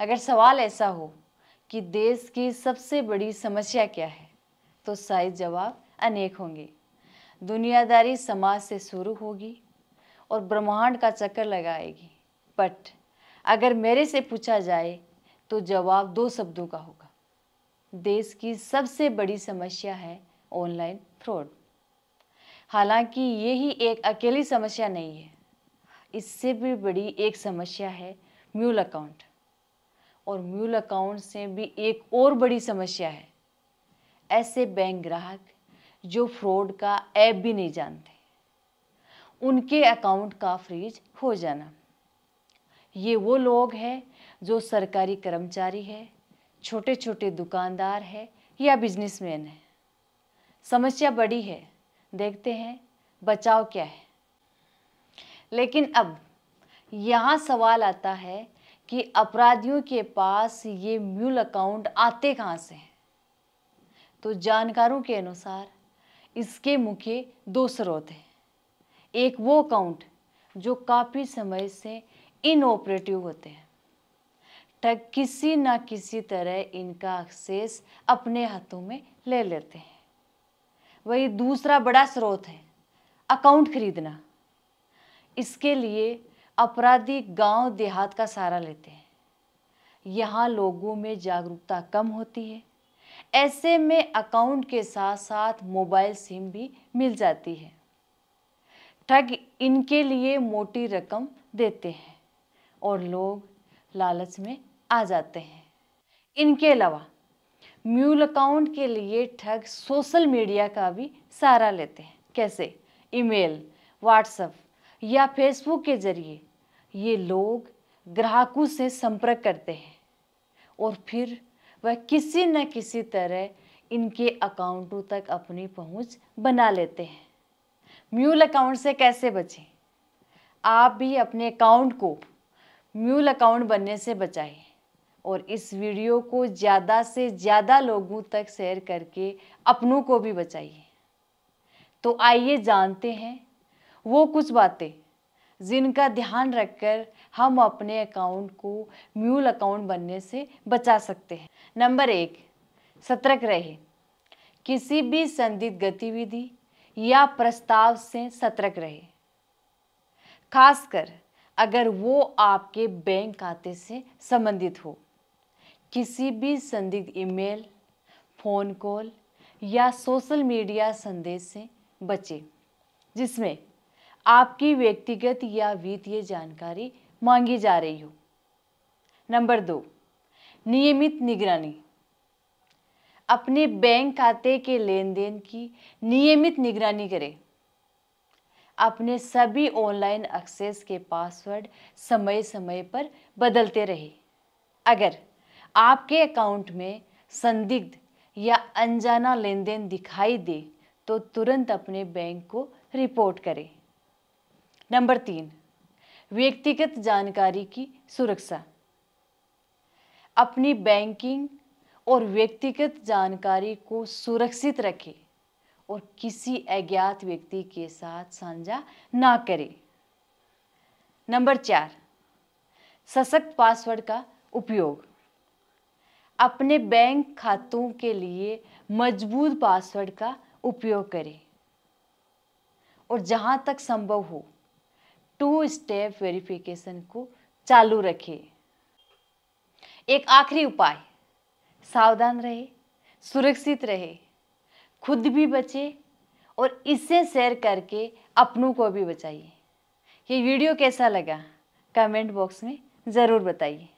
अगर सवाल ऐसा हो कि देश की सबसे बड़ी समस्या क्या है तो शायद जवाब अनेक होंगे दुनियादारी समाज से शुरू होगी और ब्रह्मांड का चक्कर लगाएगी बट अगर मेरे से पूछा जाए तो जवाब दो शब्दों का होगा देश की सबसे बड़ी समस्या है ऑनलाइन फ्रॉड हालांकि ये ही एक अकेली समस्या नहीं है इससे भी बड़ी एक समस्या है म्यूल अकाउंट और म्यूल अकाउंट से भी एक और बड़ी समस्या है ऐसे बैंक ग्राहक जो फ्रॉड का ऐप भी नहीं जानते उनके अकाउंट का फ्रीज हो जाना ये वो लोग हैं जो सरकारी कर्मचारी है छोटे छोटे दुकानदार है या बिजनेसमैन है समस्या बड़ी है देखते हैं बचाव क्या है लेकिन अब यहाँ सवाल आता है कि अपराधियों के पास ये म्यूल अकाउंट आते कहाँ से हैं तो जानकारों के अनुसार इसके मुख्य दो स्रोत हैं एक वो अकाउंट जो काफ़ी समय से इनऑपरेटिव होते हैं ठग किसी ना किसी तरह इनका एक्सेस अपने हाथों में ले लेते हैं वही दूसरा बड़ा स्रोत है अकाउंट खरीदना इसके लिए अपराधी गांव देहात का सहारा लेते हैं यहाँ लोगों में जागरूकता कम होती है ऐसे में अकाउंट के साथ साथ मोबाइल सिम भी मिल जाती है ठग इनके लिए मोटी रकम देते हैं और लोग लालच में आ जाते हैं इनके अलावा म्यूल अकाउंट के लिए ठग सोशल मीडिया का भी सहारा लेते हैं कैसे ईमेल व्हाट्सएप या फेसबुक के जरिए ये लोग ग्राहकों से संपर्क करते हैं और फिर वह किसी न किसी तरह इनके अकाउंटों तक अपनी पहुंच बना लेते हैं म्यूल अकाउंट से कैसे बचें आप भी अपने अकाउंट को म्यूल अकाउंट बनने से बचाएं और इस वीडियो को ज़्यादा से ज़्यादा लोगों तक शेयर करके अपनों को भी बचाइए तो आइए जानते हैं वो कुछ बातें जिनका ध्यान रखकर हम अपने अकाउंट को म्यूल अकाउंट बनने से बचा सकते हैं नंबर एक सतर्क रहे किसी भी संदिग्ध गतिविधि या प्रस्ताव से सतर्क रहे खासकर अगर वो आपके बैंक खाते से संबंधित हो किसी भी संदिग्ध ईमेल, फ़ोन कॉल या सोशल मीडिया संदेश से बचें जिसमें आपकी व्यक्तिगत या वित्तीय जानकारी मांगी जा रही हो नंबर दो नियमित निगरानी अपने बैंक खाते के लेन देन की नियमित निगरानी करें अपने सभी ऑनलाइन एक्सेस के पासवर्ड समय समय पर बदलते रहे अगर आपके अकाउंट में संदिग्ध या अनजाना लेन देन दिखाई दे तो तुरंत अपने बैंक को रिपोर्ट करें नंबर तीन व्यक्तिगत जानकारी की सुरक्षा अपनी बैंकिंग और व्यक्तिगत जानकारी को सुरक्षित रखें और किसी अज्ञात व्यक्ति के साथ साझा ना करें नंबर चार सशक्त पासवर्ड का उपयोग अपने बैंक खातों के लिए मजबूत पासवर्ड का उपयोग करें और जहां तक संभव हो टू स्टेप वेरिफिकेशन को चालू रखे एक आखिरी उपाय सावधान रहे सुरक्षित रहे खुद भी बचे और इससे शेयर करके अपनों को भी बचाइए ये वीडियो कैसा लगा कमेंट बॉक्स में ज़रूर बताइए